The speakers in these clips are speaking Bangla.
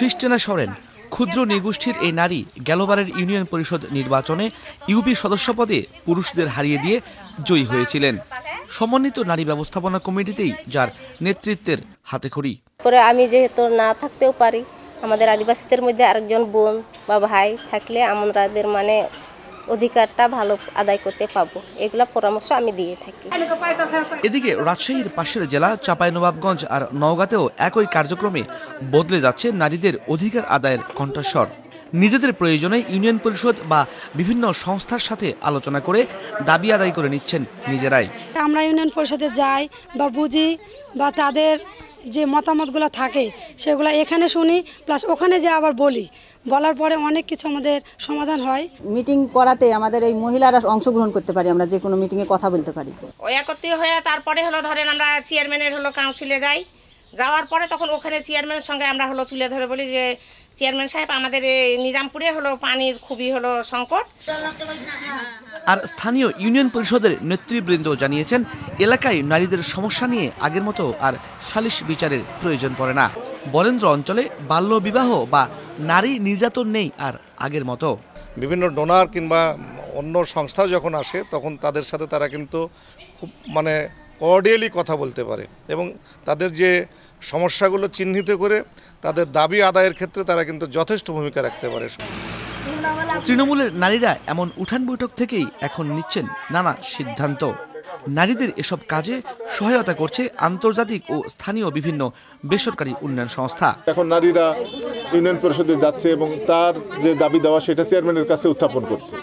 খ্রিস্টিনা সরেন ক্ষুদ্র নিগোষ্ঠীর এই নারী গেলবারের ইউনিয়ন পরিষদ নির্বাচনে ইউপি সদস্য পদে পুরুষদের হারিয়ে দিয়ে জয়ী হয়েছিলেন সমন্বিত নারী ব্যবস্থাপনা কমিটিতেই যার নেতৃত্বের হাতে খড়ি পরে আমি যেহেতু না থাকতেও পারি আমাদের আদিবাসীদের মধ্যে আরেকজন বোন বা ভাই থাকলে আমাদের মানে অধিকারটা ভালো আদায় করতে পাবো এগুলো পরামর্শ আমি দিয়ে থাকি এদিকে রাজশাহীর পাশের জেলা চাঁপাইনবাবগঞ্জ আর নওগাঁতেও একই কার্যক্রমে বদলে যাচ্ছে নারীদের অধিকার আদায়ের কণ্ঠস্বর নিজেদের প্রয়োজনে ইউনিয়ন পরিষদ বা বিভিন্ন সংস্থার সাথে আলোচনা করে দাবি আদায় করে নিচ্ছেন নিজেরাই আমরা ইউনিয়ন পরিষদে যাই বা বুঝি বা তাদের যে মতামতগুলো থাকে সেগুলো এখানে শুনি প্লাস ওখানে যে আবার বলি বলার পরে অনেক কিছু আমাদের সমাধান হয় মিটিং করাতে আমাদের এই মহিলারা অংশগ্রহণ করতে পারি আমরা যে কোনো মিটিংয়ে কথা বলতে পারি একত্রিত হয়ে তারপরে হলো ধরেন আমরা চেয়ারম্যানের হলো কাউন্সিলে যাই যাওয়ার পরে তখন ওখানে চেয়ারম্যানের সঙ্গে আমরা হলো তুলে ধরে বলি যে চেয়ারম্যান সাহেব আমাদের নিজামপুরে হলো পানির খুবই হলো সংকট আর স্থানীয় ইউনিয়ন পরিষদের নেতৃবৃন্দ জানিয়েছেন এলাকায় নারীদের সমস্যা নিয়ে আগের মতো আর সালিশ বিচারের প্রয়োজন পড়ে না বরেন্দ্র অঞ্চলে বাল্য বিবাহ বা নারী নির্যাতন নেই আর আগের মতো বিভিন্ন ডোনার কিংবা অন্য সংস্থা যখন আসে তখন তাদের সাথে তারা কিন্তু খুব মানে কর্ডিয়ালি কথা বলতে পারে এবং তাদের যে সমস্যাগুলো চিহ্নিত করে তাদের দাবি আদায়ের ক্ষেত্রে তারা কিন্তু যথেষ্ট ভূমিকা রাখতে পারে তৃণমূলের নারীরা এমন উঠান বৈঠক থেকেই এখন নিচ্ছেন নানা সিদ্ধান্ত নারীদের এসব কাজে সহায়তা করছে আন্তর্জাতিক ও স্থানীয় বিভিন্ন বেসরকারি উন্নয়ন সংস্থা এখন নারীরা ইউনিয়ন পরিষদে যাচ্ছে এবং তার যে দাবি দেওয়া সেটা চেয়ারম্যানের কাছে উত্থাপন করছে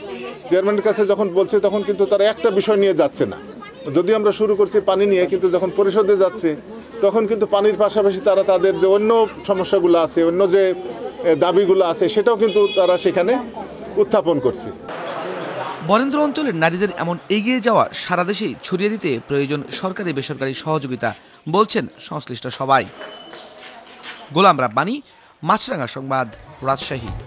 চেয়ারম্যানের কাছে যখন বলছে তখন কিন্তু তারা একটা বিষয় নিয়ে যাচ্ছে না যদি আমরা শুরু করছি পানি নিয়ে কিন্তু যখন পরিষদে যাচ্ছে তখন কিন্তু পানির পাশাপাশি তারা তাদের যে অন্য সমস্যাগুলো আছে অন্য যে দাবিগুলো আছে সেটাও কিন্তু তারা সেখানে উত্থাপন করছে বরেন্দ্র অঞ্চলের নারীদের এমন এগিয়ে যাওয়া সারা দেশেই ছড়িয়ে দিতে প্রয়োজন সরকারি বেসরকারি সহযোগিতা বলছেন সংশ্লিষ্ট সবাই গোলাম রাব্বানি মাছরাঙা সংবাদ রাজশাহী